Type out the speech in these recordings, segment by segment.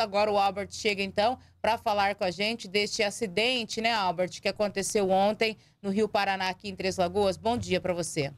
Agora o Albert chega então para falar com a gente deste acidente, né, Albert, que aconteceu ontem no Rio Paraná, aqui em Três Lagoas. Bom dia para você.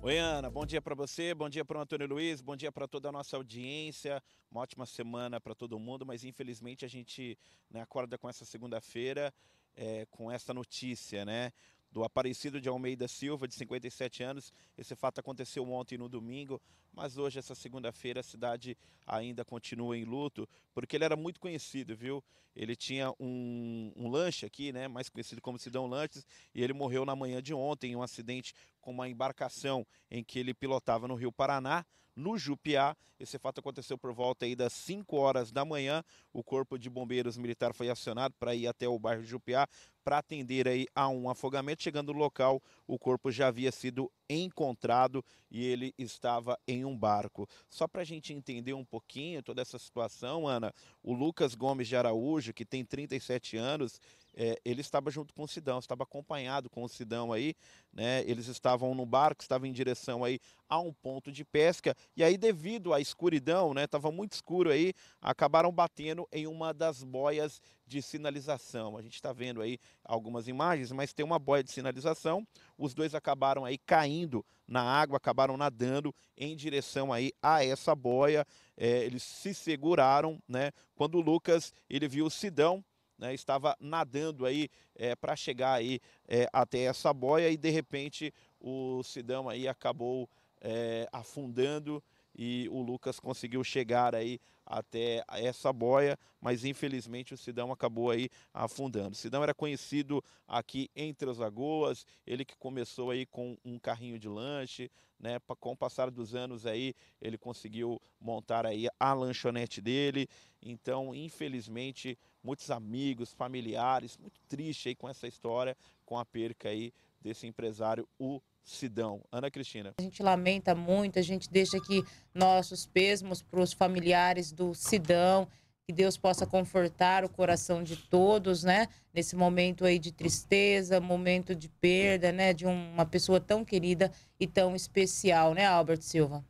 Oi, Ana, bom dia para você, bom dia para o Antônio Luiz, bom dia para toda a nossa audiência, uma ótima semana para todo mundo, mas infelizmente a gente né, acorda com essa segunda-feira é, com essa notícia, né? do Aparecido de Almeida Silva, de 57 anos. Esse fato aconteceu ontem no domingo, mas hoje, essa segunda-feira, a cidade ainda continua em luto, porque ele era muito conhecido, viu? Ele tinha um, um lanche aqui, né? Mais conhecido como Sidão Lanches, e ele morreu na manhã de ontem em um acidente com uma embarcação em que ele pilotava no Rio Paraná no Jupiá. Esse fato aconteceu por volta aí das 5 horas da manhã. O Corpo de Bombeiros Militar foi acionado para ir até o bairro Jupiá para atender aí a um afogamento. Chegando no local, o corpo já havia sido encontrado e ele estava em um barco. Só para a gente entender um pouquinho toda essa situação, Ana, o Lucas Gomes de Araújo, que tem 37 anos, é, ele estava junto com o Sidão, estava acompanhado com o Sidão aí, né? Eles estavam no barco, estavam em direção aí a um ponto de pesca e aí devido à escuridão, né? Tava muito escuro aí, acabaram batendo em uma das boias de sinalização. A gente está vendo aí algumas imagens, mas tem uma boia de sinalização. Os dois acabaram aí caindo caindo na água, acabaram nadando em direção aí a essa boia. É, eles se seguraram, né? Quando o Lucas ele viu o Sidão, né, estava nadando aí é, para chegar aí é, até essa boia e de repente o Sidão aí acabou é, afundando e o Lucas conseguiu chegar aí até essa boia, mas infelizmente o Sidão acabou aí afundando. O Sidão era conhecido aqui entre as lagoas, ele que começou aí com um carrinho de lanche, né? Com o passar dos anos aí, ele conseguiu montar aí a lanchonete dele então, infelizmente, muitos amigos, familiares, muito triste aí com essa história, com a perca aí desse empresário, o Sidão. Ana Cristina. A gente lamenta muito, a gente deixa aqui nossos pesmos para os familiares do Sidão, que Deus possa confortar o coração de todos, né? Nesse momento aí de tristeza, momento de perda, né? De uma pessoa tão querida e tão especial, né, Albert Silva?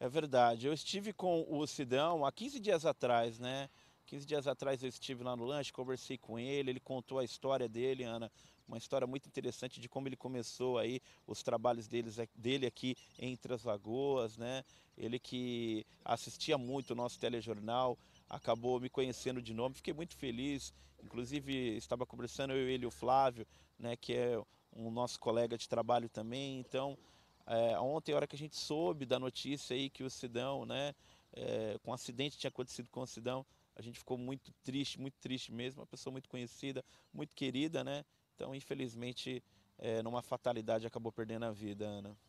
É verdade. Eu estive com o Sidão há 15 dias atrás, né? 15 dias atrás eu estive lá no lanche, conversei com ele, ele contou a história dele, Ana, uma história muito interessante de como ele começou aí os trabalhos deles, dele aqui entre as lagoas, né? Ele que assistia muito o nosso telejornal, acabou me conhecendo de nome, fiquei muito feliz. Inclusive, estava conversando eu e ele, o Flávio, né, que é um nosso colega de trabalho também, então é, ontem, a hora que a gente soube da notícia aí que o Sidão, né, é, com um acidente tinha acontecido com o Sidão, a gente ficou muito triste, muito triste mesmo. Uma pessoa muito conhecida, muito querida, né? Então, infelizmente, é, numa fatalidade acabou perdendo a vida, Ana.